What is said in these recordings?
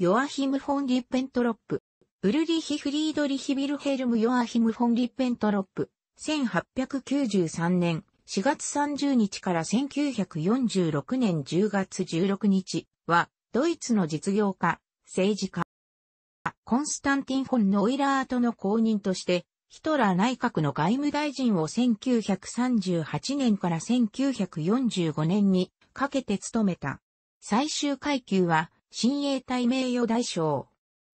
ヨアヒム・フォン・リッペントロップ。ウルリヒ・フリードリヒ・ビルヘルム・ヨアヒム・フォン・リッペントロップ。1893年4月30日から1946年10月16日は、ドイツの実業家、政治家、コンスタンティン・フォン・ノイラートの公認として、ヒトラー内閣の外務大臣を1938年から1945年にかけて務めた。最終階級は、親衛隊名誉大将。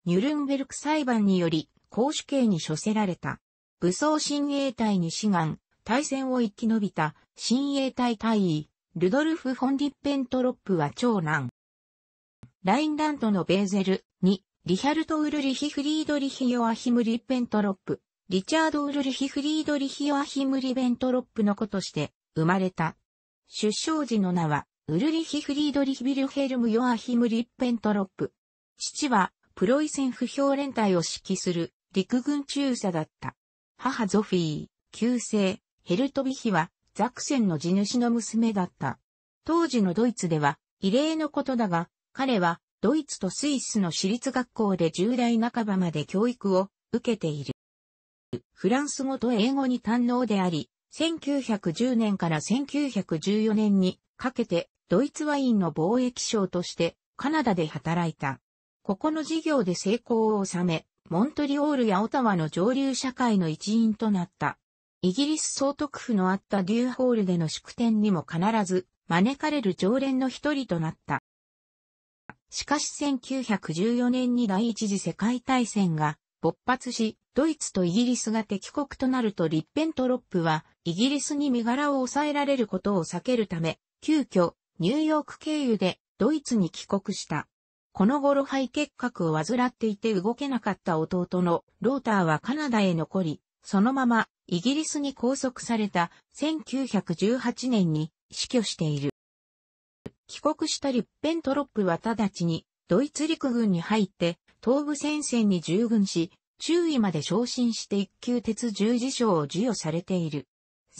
ニュルンベルク裁判により、公主刑に処せられた。武装親衛隊に志願、対戦を生き延びた、親衛隊隊員、ルドルフ・フォンディッペントロップは長男。ラインラントのベーゼルに、リヒャルト・ウルリヒ・フリードリヒ・ヨアヒム・リッペントロップ、リチャード・ウルリヒ・フリードリヒ・ヨアヒム・リベントロップの子として生まれた。出生時の名はウルリヒ・フリードリヒ・ビルヘルム・ヨアヒム・リッペントロップ。父は、プロイセン不評連隊を指揮する陸軍中佐だった。母ゾフィー、旧姓、ヘルトビヒは、ザクセンの地主の娘だった。当時のドイツでは、異例のことだが、彼は、ドイツとスイスの私立学校で10代半ばまで教育を受けている。フランス語と英語に堪能であり、1910年から1914年にかけてドイツワインの貿易商としてカナダで働いた。ここの事業で成功を収め、モントリオールやオタワの上流社会の一員となった。イギリス総督府のあったデューホールでの祝典にも必ず招かれる常連の一人となった。しかし1914年に第一次世界大戦が勃発し、ドイツとイギリスが敵国となるとリッペントロップは、イギリスに身柄を抑えられることを避けるため、急遽、ニューヨーク経由でドイツに帰国した。この頃肺結核を患っていて動けなかった弟のローターはカナダへ残り、そのままイギリスに拘束された1918年に死去している。帰国したリッペントロップは直ちにドイツ陸軍に入って東部戦線に従軍し、中尉まで昇進して一級鉄十字章を授与されている。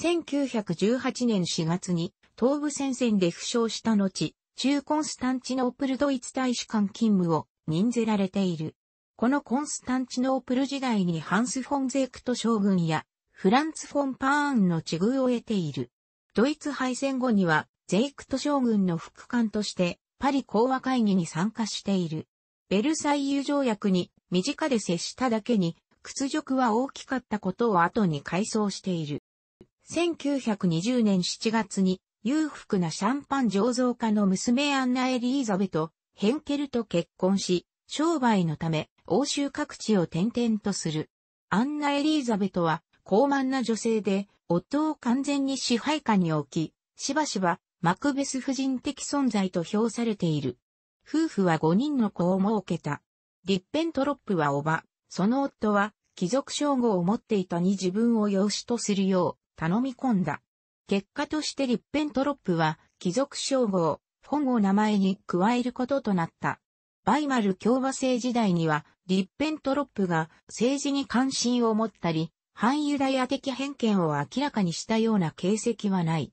1918年4月に東部戦線で負傷した後、中コンスタンチノープルドイツ大使館勤務を任ぜられている。このコンスタンチノープル時代にハンス・フォンゼイクト将軍やフランツ・フォン・パーンの地遇を得ている。ドイツ敗戦後にはゼイクト将軍の副官としてパリ講和会議に参加している。ベルサイユ条約に身近で接しただけに屈辱は大きかったことを後に回想している。1920年7月に裕福なシャンパン醸造家の娘アンナ・エリーザベト、ヘンケルと結婚し、商売のため、欧州各地を転々とする。アンナ・エリーザベトは、高慢な女性で、夫を完全に支配下に置き、しばしば、マクベス夫人的存在と評されている。夫婦は5人の子を設けた。立ッペントロップはおば、その夫は、貴族称号を持っていたに自分を養子とするよう、頼み込んだ。結果としてリッペントロップは貴族称号、本を名前に加えることとなった。バイマル共和制時代には、リッペントロップが政治に関心を持ったり、反ユダヤ的偏見を明らかにしたような形跡はない。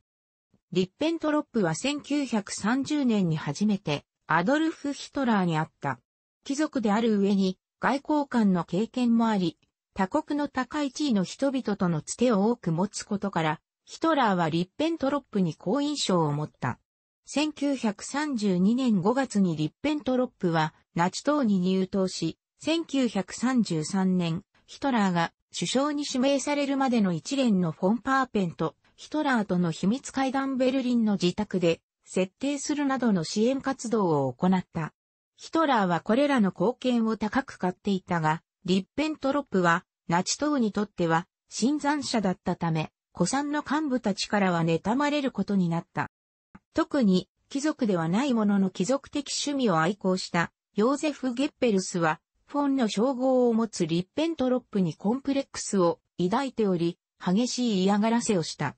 リッペントロップは1930年に初めてアドルフ・ヒトラーに会った。貴族である上に外交官の経験もあり、他国の高い地位の人々とのつてを多く持つことから、ヒトラーはリッペントロップに好印象を持った。1932年5月にリッペントロップはナチ党に入党し、1933年、ヒトラーが首相に指名されるまでの一連のフォンパーペンとヒトラーとの秘密会談ベルリンの自宅で設定するなどの支援活動を行った。ヒトラーはこれらの貢献を高く買っていたが、リッペントロップはナチ党にとっては新参者だったため、古参の幹部たちからは妬まれることになった。特に、貴族ではないものの貴族的趣味を愛好したヨーゼフ・ゲッペルスは、フォンの称号を持つリッペントロップにコンプレックスを抱いており、激しい嫌がらせをした。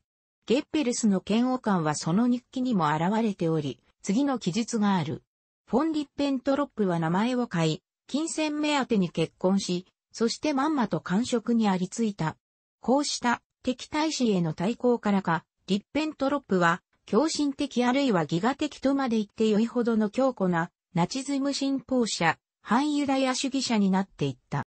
ゲッペルスの嫌悪感はその日記にも現れており、次の記述がある。フォン・リッペントロップは名前を買い、金銭目当てに結婚し、そしてまんまと感触にありついた。こうした敵対視への対抗からか、リッペントロップは、狂信的あるいはギガ的とまで言って良いほどの強固な、ナチズム信奉者、反ユダヤ主義者になっていった。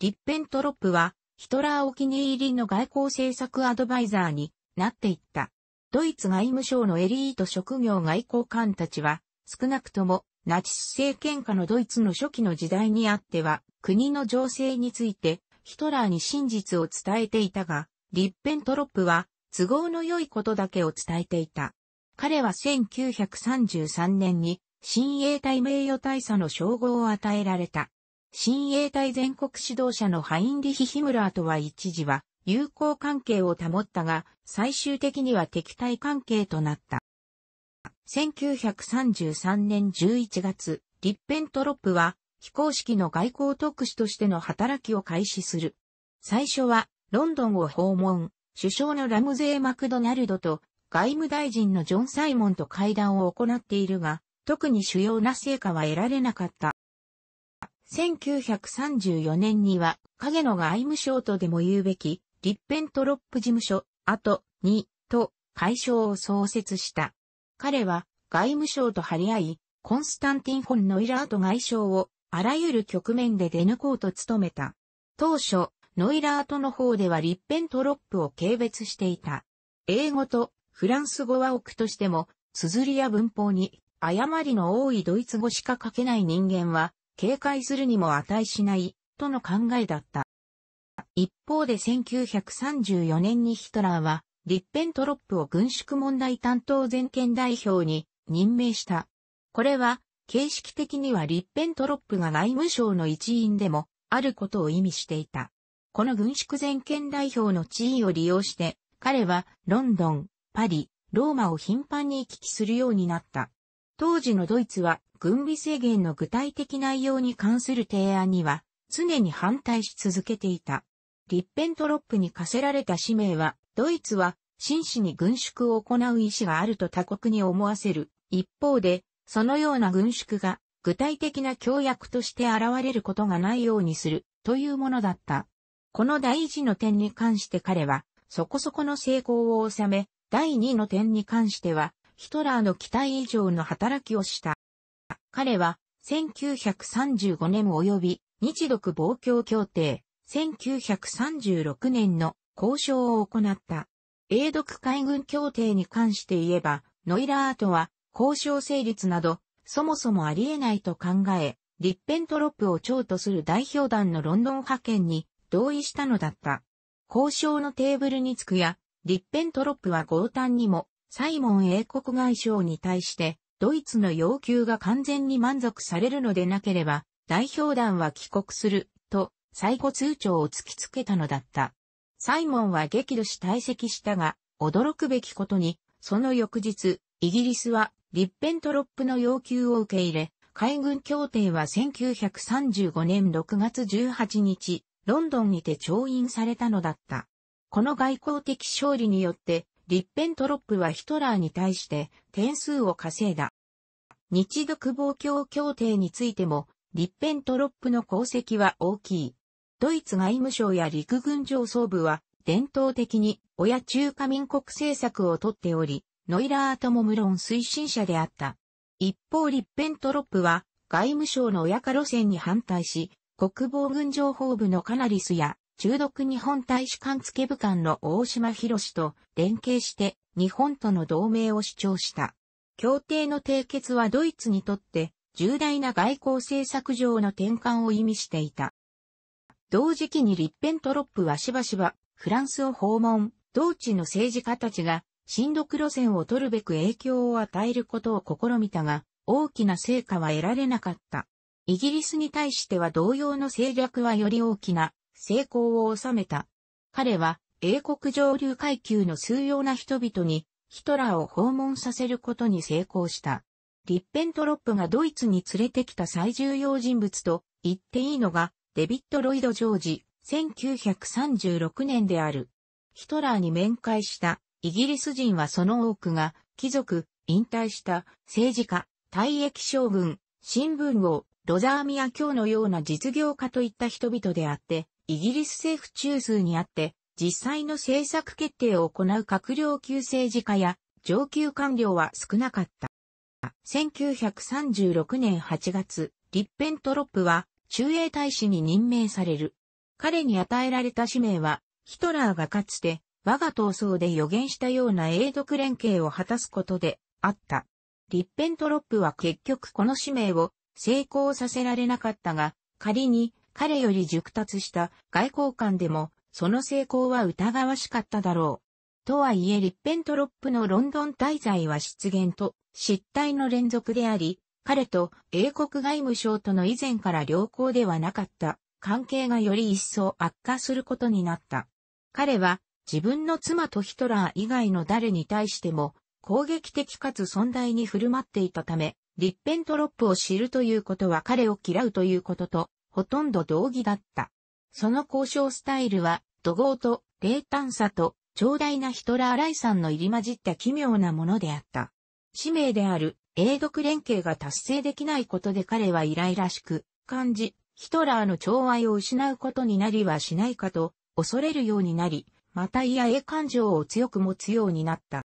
リッペントロップは、ヒトラーお気に入りの外交政策アドバイザーになっていった。ドイツ外務省のエリート職業外交官たちは、少なくともナチス政権下のドイツの初期の時代にあっては、国の情勢についてヒトラーに真実を伝えていたが、リッペントロップは都合の良いことだけを伝えていた。彼は1933年に新衛隊名誉大佐の称号を与えられた。新衛隊全国指導者のハインリヒ・ヒムラーとは一時は友好関係を保ったが、最終的には敵対関係となった。1933年11月、リッペントロップは非公式の外交特使としての働きを開始する。最初は、ロンドンを訪問、首相のラムゼー・マクドナルドと、外務大臣のジョン・サイモンと会談を行っているが、特に主要な成果は得られなかった。1934年には、影野が外務省とでも言うべき、リッペントロップ事務所、あと、2、と、会省を創設した。彼は、外務省と張り合い、コンスタンティン・ホン・ノイラーと外相をあらゆる局面で出抜こうと努めた。当初、ノイラートの方ではリッペントロップを軽蔑していた。英語とフランス語は奥としても、綴りや文法に誤りの多いドイツ語しか書けない人間は、警戒するにも値しない、との考えだった。一方で1934年にヒトラーは、リッペントロップを軍縮問題担当全権代表に任命した。これは形式的にはリッペントロップが内務省の一員でもあることを意味していた。この軍縮全権代表の地位を利用して、彼はロンドン、パリ、ローマを頻繁に行き来するようになった。当時のドイツは軍備制限の具体的内容に関する提案には常に反対し続けていた。リッペントロップに課せられた使命は、ドイツは真摯に軍縮を行う意思があると他国に思わせる。一方で、そのような軍縮が具体的な協約として現れることがないようにするというものだった。この第一の点に関して彼はそこそこの成功を収め、第二の点に関してはヒトラーの期待以上の働きをした。彼は1935年及び日独防共協定1936年の交渉を行った。英独海軍協定に関して言えば、ノイラートは交渉成立など、そもそもありえないと考え、リッペントロップを長とする代表団のロンドン派遣に同意したのだった。交渉のテーブルにつくや、リッペントロップは強端にも、サイモン英国外相に対して、ドイツの要求が完全に満足されるのでなければ、代表団は帰国する、と、最後通帳を突きつけたのだった。サイモンは激怒し退席したが、驚くべきことに、その翌日、イギリスはリッペントロップの要求を受け入れ、海軍協定は1935年6月18日、ロンドンにて調印されたのだった。この外交的勝利によって、リッペントロップはヒトラーに対して点数を稼いだ。日独防共協定についても、リッペントロップの功績は大きい。ドイツ外務省や陸軍上層部は、伝統的に親中華民国政策をとっており、ノイラーとも無論推進者であった。一方リッペントロップは外務省の親家路線に反対し、国防軍情報部のカナリスや中毒日本大使館付部官の大島博士と連携して日本との同盟を主張した。協定の締結はドイツにとって重大な外交政策上の転換を意味していた。同時期にリッペントロップはしばしばフランスを訪問、同地の政治家たちが新独路線を取るべく影響を与えることを試みたが、大きな成果は得られなかった。イギリスに対しては同様の政略はより大きな成功を収めた。彼は英国上流階級の数様な人々にヒトラーを訪問させることに成功した。リッペントロップがドイツに連れてきた最重要人物と言っていいのがデビッド・ロイド・ジョージ1936年である。ヒトラーに面会したイギリス人はその多くが、貴族、引退した政治家、退役将軍、新聞王、ロザーミア教のような実業家といった人々であって、イギリス政府中枢にあって、実際の政策決定を行う閣僚級政治家や上級官僚は少なかった。1936年8月、リッペントロップは中英大使に任命される。彼に与えられた使命は、ヒトラーがかつて我が闘争で予言したような英独連携を果たすことであった。リッペントロップは結局この使命を成功させられなかったが、仮に彼より熟達した外交官でも、その成功は疑わしかっただろう。とはいえリッペントロップのロンドン滞在は失言と失態の連続であり、彼と英国外務省との以前から良好ではなかった関係がより一層悪化することになった。彼は自分の妻とヒトラー以外の誰に対しても、攻撃的かつ存在に振る舞っていたため、リッペントロップを知るということは彼を嫌うということと、ほとんど同義だった。その交渉スタイルは、怒号と冷淡さと、長大なヒトラーイさんの入り混じった奇妙なものであった。使命である、英独連携が達成できないことで彼はイライラしく、感じ、ヒトラーの寵愛を失うことになりはしないかと、恐れるようになり、またいえ感情を強く持つようになった。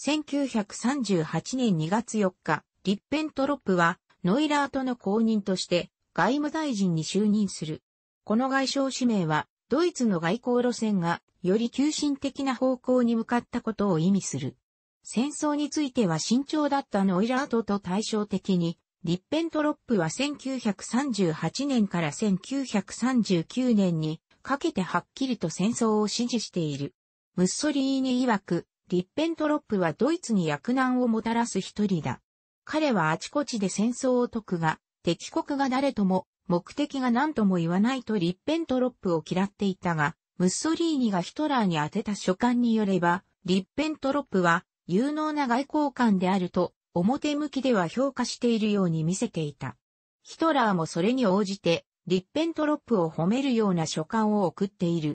1938年2月4日、リッペントロップは、ノイラートの公認として、外務大臣に就任する。この外相指名は、ドイツの外交路線が、より急進的な方向に向かったことを意味する。戦争については慎重だったノイラートと対照的に、リッペントロップは1938年から1939年にかけてはっきりと戦争を支持している。ムッソリーニ曰く、リッペントロップはドイツに役難をもたらす一人だ。彼はあちこちで戦争を解くが、敵国が誰とも、目的が何とも言わないとリッペントロップを嫌っていたが、ムッソリーニがヒトラーに宛てた書簡によれば、リッペントロップは有能な外交官であると表向きでは評価しているように見せていた。ヒトラーもそれに応じてリッペントロップを褒めるような書簡を送っている。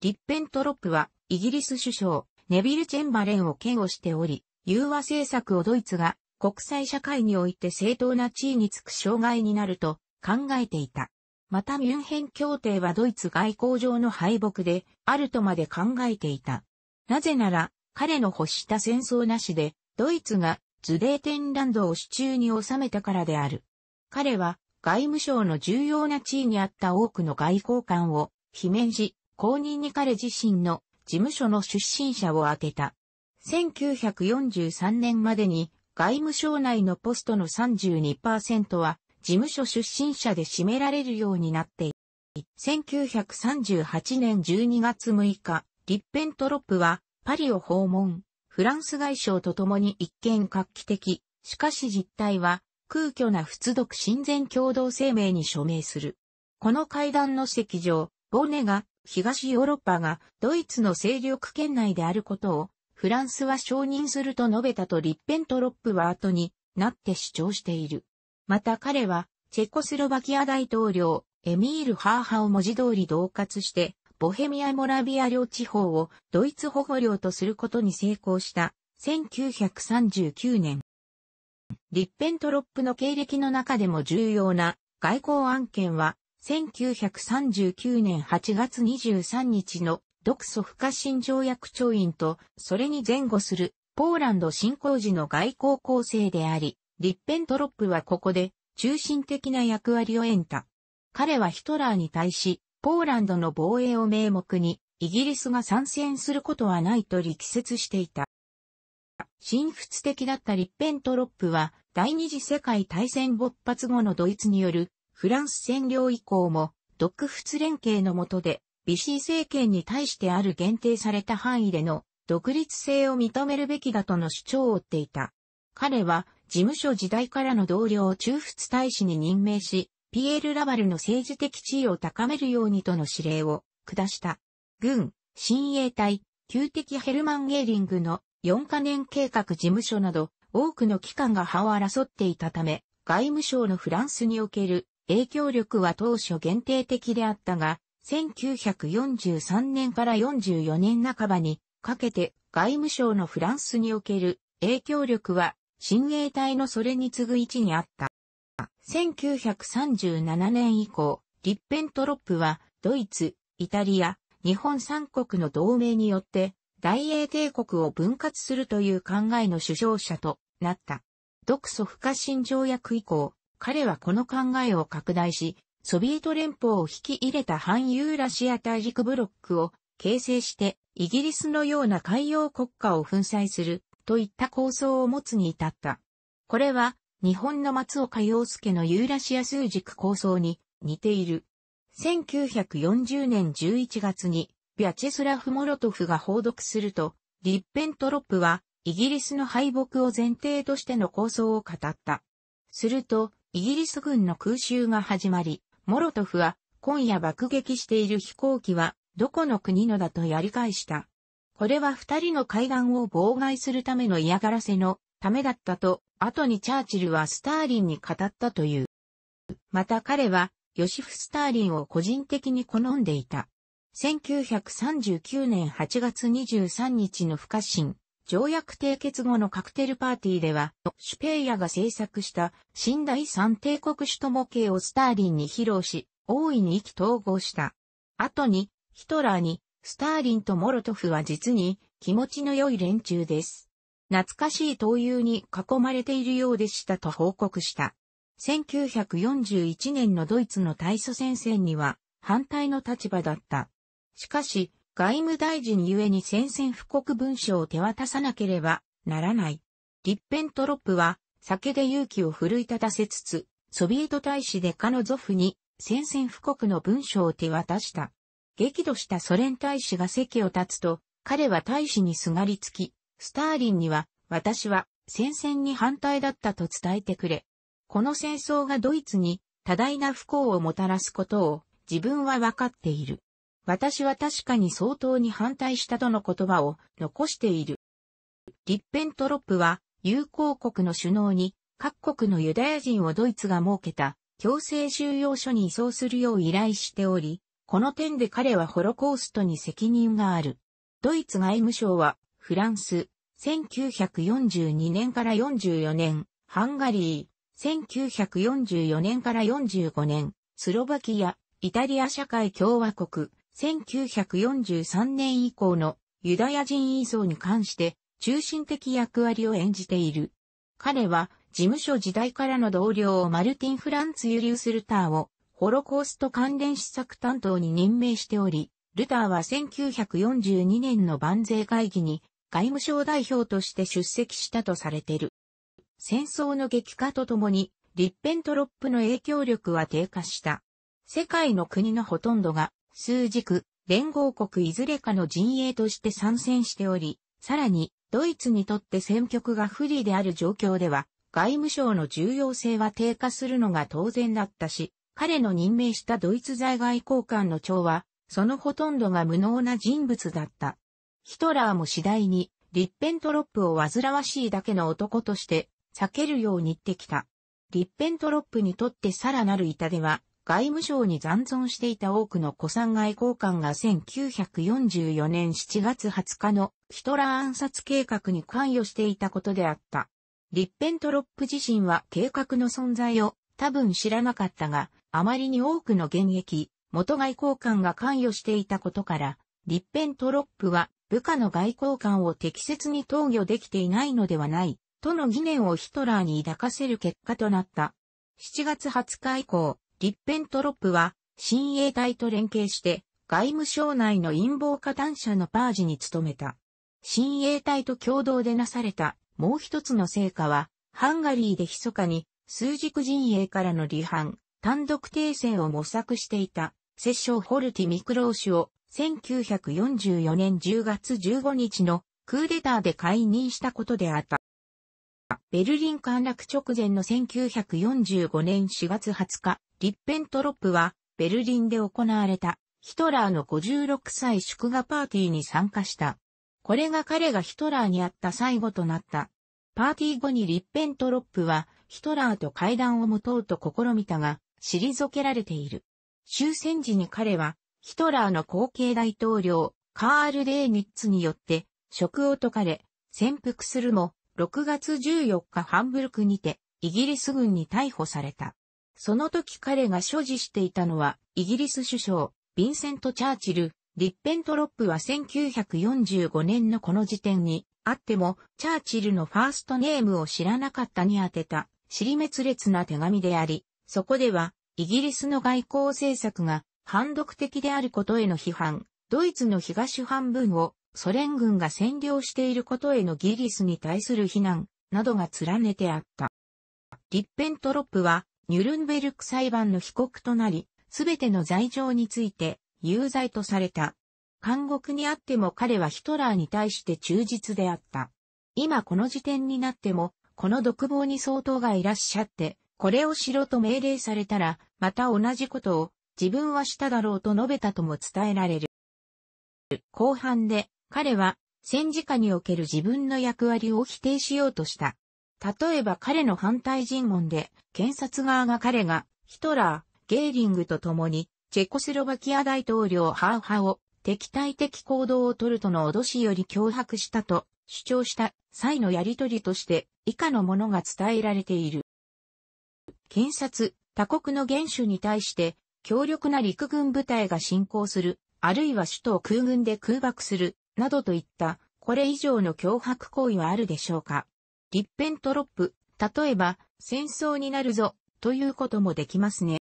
リッペントロップは、イギリス首相、ネビル・チェンバレンを嫌悪しており、融和政策をドイツが国際社会において正当な地位につく障害になると考えていた。またミュンヘン協定はドイツ外交上の敗北であるとまで考えていた。なぜなら彼の欲した戦争なしでドイツがズデーテンランドを手中に収めたからである。彼は外務省の重要な地位にあった多くの外交官を、罷免し、公認に彼自身の事務所の出身者を当てた。1943年までに外務省内のポストの32%は事務所出身者で占められるようになっていた。1938年12月6日、リッペントロップはパリを訪問、フランス外相と共に一見画期的、しかし実態は空虚な仏読親善共同声明に署名する。この会談の席上、ボネが東ヨーロッパがドイツの勢力圏内であることをフランスは承認すると述べたとリッペントロップは後になって主張している。また彼はチェコスロバキア大統領エミール・ハーハを文字通り同活してボヘミア・モラビア領地方をドイツ保護領とすることに成功した1939年リッペントロップの経歴の中でも重要な外交案件は、1939年8月23日の独ソ不可侵条約調印と、それに前後するポーランド侵攻時の外交構成であり、リッペントロップはここで中心的な役割を得た。彼はヒトラーに対し、ポーランドの防衛を名目に、イギリスが参戦することはないと力説していた。神仏的だったリッペントロップは、第二次世界大戦勃発後のドイツによるフランス占領以降も、独仏連携の下で、ビシー政権に対してある限定された範囲での独立性を認めるべきだとの主張を追っていた。彼は事務所時代からの同僚を中仏大使に任命し、ピエール・ラバルの政治的地位を高めるようにとの指令を下した。軍、親衛隊、旧敵ヘルマン・ゲーリングの4カ年計画事務所など多くの機関が派を争っていたため、外務省のフランスにおける影響力は当初限定的であったが、1943年から44年半ばにかけて外務省のフランスにおける影響力は親衛隊のそれに次ぐ位置にあった。1937年以降、リッペントロップはドイツ、イタリア、日本三国の同盟によって大英帝国を分割するという考えの主張者となった。独ソ不可侵条約以降、彼はこの考えを拡大し、ソビエト連邦を引き入れた反ユーラシア大陸ブロックを形成して、イギリスのような海洋国家を粉砕するといった構想を持つに至った。これは、日本の松岡洋介のユーラシア数軸構想に似ている。1940年11月に、ビャチェスラフ・モロトフが報読すると、リッペントロップはイギリスの敗北を前提としての構想を語った。すると、イギリス軍の空襲が始まり、モロトフは、今夜爆撃している飛行機は、どこの国のだとやり返した。これは二人の海岸を妨害するための嫌がらせのためだったと、後にチャーチルはスターリンに語ったという。また彼は、ヨシフ・スターリンを個人的に好んでいた。1939年8月23日の不可侵、条約締結後のカクテルパーティーでは、シュペイヤが制作した新第三帝国首都模型をスターリンに披露し、大いに意気投合した。後に、ヒトラーに、スターリンとモロトフは実に気持ちの良い連中です。懐かしい灯油に囲まれているようでしたと報告した。1941年のドイツの大祖戦線には反対の立場だった。しかし、外務大臣ゆえに宣戦布告文書を手渡さなければならない。リッペントロップは酒で勇気を奮い立たせつつ、ソビエト大使でカノゾフに宣戦布告の文書を手渡した。激怒したソ連大使が席を立つと、彼は大使にすがりつき、スターリンには、私は戦線に反対だったと伝えてくれ。この戦争がドイツに多大な不幸をもたらすことを自分はわかっている。私は確かに相当に反対したとの言葉を残している。リッペントロップは、友好国の首脳に、各国のユダヤ人をドイツが設けた強制収容所に移送するよう依頼しており、この点で彼はホロコーストに責任がある。ドイツ外務省は、フランス、1942年から44年、ハンガリー、1944年から45年、スロバキア、イタリア社会共和国、1943年以降のユダヤ人移送に関して中心的役割を演じている。彼は事務所時代からの同僚マルティン・フランツ・ユリウス・ルターをホロコースト関連施策担当に任命しており、ルターは1942年の万税会議に外務省代表として出席したとされている。戦争の激化とともに、リッペントロップの影響力は低下した。世界の国のほとんどが数軸、連合国いずれかの陣営として参戦しており、さらに、ドイツにとって選挙区が不利である状況では、外務省の重要性は低下するのが当然だったし、彼の任命したドイツ在外交官の長は、そのほとんどが無能な人物だった。ヒトラーも次第に、リッペントロップを煩わしいだけの男として、避けるように言ってきた。リッペントロップにとってさらなる痛手は、外務省に残存していた多くの古参外交官が1944年7月20日のヒトラー暗殺計画に関与していたことであった。リッペントロップ自身は計画の存在を多分知らなかったが、あまりに多くの現役、元外交官が関与していたことから、リッペントロップは部下の外交官を適切に投与できていないのではない、との疑念をヒトラーに抱かせる結果となった。7月20日以降、リッペントロップは、親衛隊と連携して、外務省内の陰謀加担者のパージに努めた。親衛隊と共同でなされた、もう一つの成果は、ハンガリーで密かに、数軸陣営からの離反、単独停戦を模索していた、ョン・ホルティ・ミクロー氏を、1944年10月15日のクーデターで解任したことであった。ベルリン陥落直前の1945年4月20日、リッペントロップは、ベルリンで行われた、ヒトラーの56歳祝賀パーティーに参加した。これが彼がヒトラーに会った最後となった。パーティー後にリッペントロップは、ヒトラーと会談を持とうと試みたが、退けられている。終戦時に彼は、ヒトラーの後継大統領、カール・デーニッツによって、職を解かれ、潜伏するも、6月14日ハンブルクにて、イギリス軍に逮捕された。その時彼が所持していたのは、イギリス首相、ヴィンセント・チャーチル、リッペントロップは1945年のこの時点に、あっても、チャーチルのファーストネームを知らなかったに宛てた、尻滅裂な手紙であり、そこでは、イギリスの外交政策が反独的であることへの批判、ドイツの東半分をソ連軍が占領していることへのギリスに対する非難などが連ねてあった。リッペントロップはニュルンベルク裁判の被告となり、すべての罪状について有罪とされた。監獄にあっても彼はヒトラーに対して忠実であった。今この時点になっても、この独房に相当がいらっしゃって、これをしろと命令されたら、また同じことを自分はしただろうと述べたとも伝えられる。後半で彼は戦時下における自分の役割を否定しようとした。例えば彼の反対尋問で、検察側が彼が、ヒトラー、ゲーリングと共に、チェコスロバキア大統領ハーハを、敵対的行動を取るとの脅しより脅迫したと主張した際のやりとりとして以下のものが伝えられている。検察、他国の元首に対して強力な陸軍部隊が侵攻する、あるいは首都を空軍で空爆する、などといったこれ以上の脅迫行為はあるでしょうか。立ッペントロップ、例えば、戦争になるぞ、ということもできますね。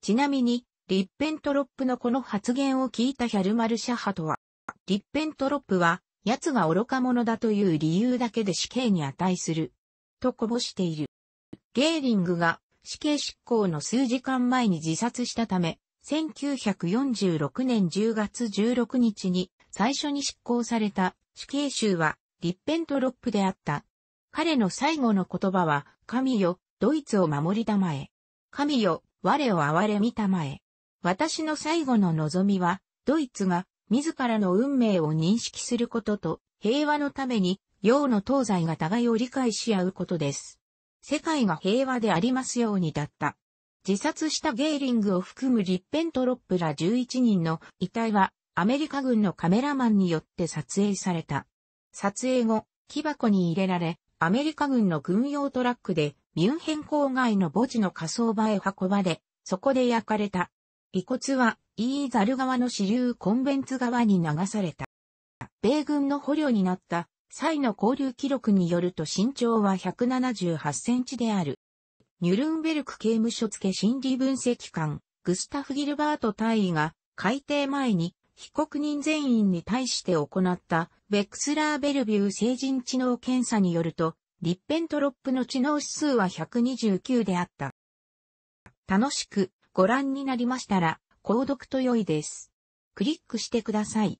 ちなみに、リッペントロップのこの発言を聞いたヒャルマルシャハとは、リッペントロップは、奴が愚か者だという理由だけで死刑に値する、とこぼしている。ゲーリングが死刑執行の数時間前に自殺したため、1946年10月16日に最初に執行された死刑囚はリッペントロップであった彼の最後の言葉は、神よ、ドイツを守りたまえ。神よ、我を憐れみたまえ。私の最後の望みは、ドイツが自らの運命を認識することと、平和のために、洋の東西が互いを理解し合うことです。世界が平和でありますようにだった。自殺したゲーリングを含むリッペントロップら11人の遺体はアメリカ軍のカメラマンによって撮影された。撮影後、木箱に入れられ、アメリカ軍の軍用トラックでミュンヘン郊外の墓地の火葬場へ運ばれ、そこで焼かれた。遺骨はイーザル川の支流コンベンツ川に流された。米軍の捕虜になった際の交流記録によると身長は178センチである。ニュルンベルク刑務所付心理分析官、グスタフ・ギルバート大尉が改定前に被告人全員に対して行ったベクスラーベルビュー成人知能検査によると、リッペントロップの知能指数は129であった。楽しくご覧になりましたら、購読と良いです。クリックしてください。